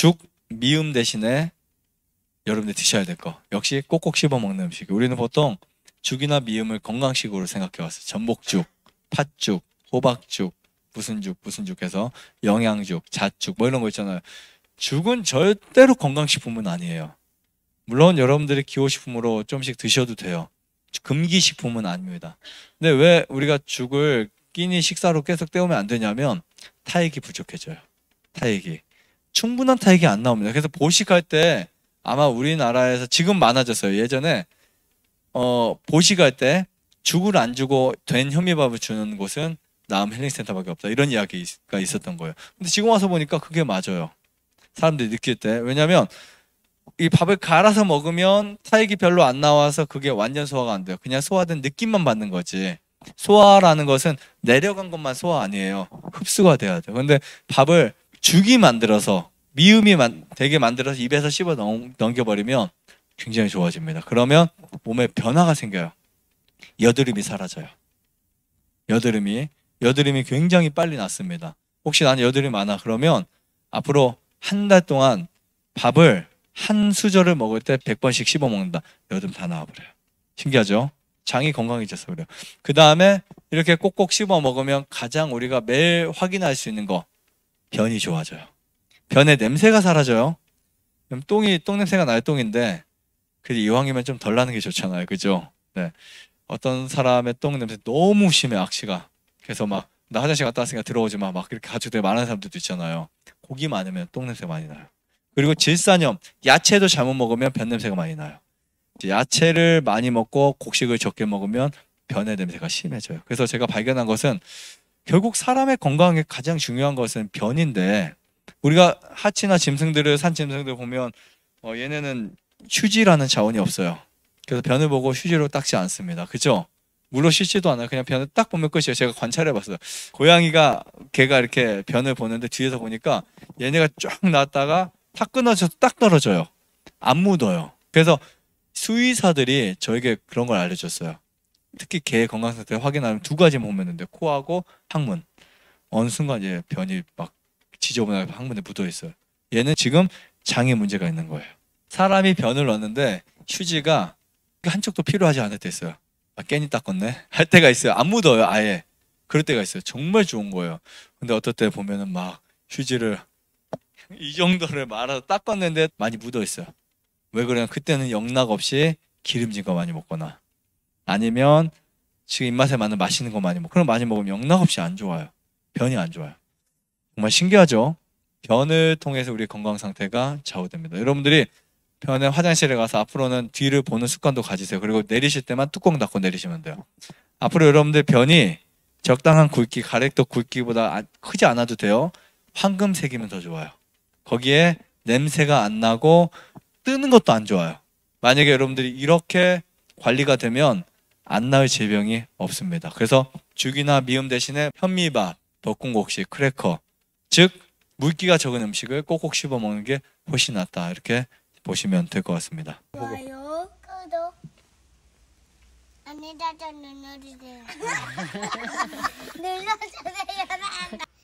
죽 미음 대신에 여러분들 드셔야 될거 역시 꼭꼭 씹어 먹는 음식. 우리는 보통 죽이나 미음을 건강식으로 생각해 왔어요. 전복죽, 팥죽, 호박죽, 무슨 죽, 무슨 죽 해서 영양죽, 잣죽 뭐 이런 거 있잖아요. 죽은 절대로 건강식품은 아니에요. 물론 여러분들이 기호식품으로 좀씩 드셔도 돼요. 금기식품은 아닙니다. 근데 왜 우리가 죽을 끼니 식사로 계속 때우면 안 되냐면 타액이 부족해져요. 타액이. 충분한 타액이 안 나옵니다. 그래서 보식할 때 아마 우리나라에서 지금 많아졌어요. 예전에 어, 보식할 때 죽을 안 주고 된 현미밥을 주는 곳은 나음 힐링센터밖에 없다. 이런 이야기가 있었던 거예요. 근데 지금 와서 보니까 그게 맞아요. 사람들이 느낄 때 왜냐하면 이 밥을 갈아서 먹으면 타액이 별로 안 나와서 그게 완전 소화가 안 돼요. 그냥 소화된 느낌만 받는 거지. 소화라는 것은 내려간 것만 소화 아니에요. 흡수가 돼야 돼요. 근데 밥을 죽이 만들어서 미음이 되게 만들어서 입에서 씹어 넘, 겨버리면 굉장히 좋아집니다. 그러면 몸에 변화가 생겨요. 여드름이 사라져요. 여드름이 여드름이 굉장히 빨리 났습니다. 혹시 나는 여드름이 많아 그러면 앞으로 한 달 동안 밥을 한 수저를 먹을 때 100번씩 씹어 먹는다. 여드름 다 나와버려요. 신기하죠? 장이 건강해져서 그래요. 그 다음에 이렇게 꼭꼭 씹어 먹으면 가장 우리가 매일 확인할 수 있는 거 변이 좋아져요. 변의 냄새가 사라져요. 그럼 똥이 똥 냄새가 날 똥인데 그래도 이왕이면 좀 덜 나는 게 좋잖아요, 그죠? 네. 어떤 사람의 똥 냄새 너무 심해 악취가. 그래서 막 나 화장실 갔다 왔으니까 들어오지 마. 막 이렇게 가족들 많은 사람들도 있잖아요. 고기 많으면 똥 냄새 많이 나요. 그리고 질산염, 야채도 잘못 먹으면 변 냄새가 많이 나요. 야채를 많이 먹고 곡식을 적게 먹으면 변의 냄새가 심해져요. 그래서 제가 발견한 것은 결국 사람의 건강에 가장 중요한 것은 변인데 우리가 하치나 짐승들을 산 짐승들 보면 어, 얘네는 휴지라는 자원이 없어요. 그래서 변을 보고 휴지로 닦지 않습니다. 그죠? 물로 씻지도 않아요. 그냥 변을 딱 보면 끝이에요. 제가 관찰해 봤어요. 고양이가 개가 이렇게 변을 보는데 뒤에서 보니까 얘네가 쫙 나왔다가 탁 끊어져서 딱 떨어져요. 안 묻어요. 그래서 수의사들이 저에게 그런 걸 알려줬어요. 특히 개 건강 상태 확인하면 두 가지만 보면 되는데 코하고 항문 어느 순간 이제 변이 막 지저분하게 항문에 묻어 있어요. 얘는 지금 장에 문제가 있는 거예요. 사람이 변을 넣는데 휴지가 한쪽도 필요하지 않을 때 있어요. 아, 깻잎 닦았네 할 때가 있어요. 안 묻어요 아예. 그럴 때가 있어요. 정말 좋은 거예요. 근데 어떨 때 보면은 막 휴지를 이 정도를 말아서 닦았는데 많이 묻어 있어요. 왜 그러냐 그때는 영락 없이 기름진 거 많이 먹거나 아니면 지금 입맛에 맞는 맛있는 거 많이 먹고 그럼 많이 먹으면 영락없이 안 좋아요. 변이 안 좋아요. 정말 신기하죠? 변을 통해서 우리 건강 상태가 좌우됩니다. 여러분들이 변에 화장실에 가서 앞으로는 뒤를 보는 습관도 가지세요. 그리고 내리실 때만 뚜껑 닫고 내리시면 돼요. 앞으로 여러분들 변이 적당한 굵기, 가래떡 굵기보다 아, 크지 않아도 돼요. 황금색이면 더 좋아요. 거기에 냄새가 안 나고 뜨는 것도 안 좋아요. 만약에 여러분들이 이렇게 관리가 되면 안 나을 질병이 없습니다. 그래서 죽이나 미음 대신에 현미밥, 볶음곡식, 크래커, 즉 물기가 적은 음식을 꼭꼭 씹어 먹는 게 훨씬 낫다 이렇게 보시면 될 것 같습니다. 좋아요, 구독, 안내자 눌러주세요. 눌러주세요.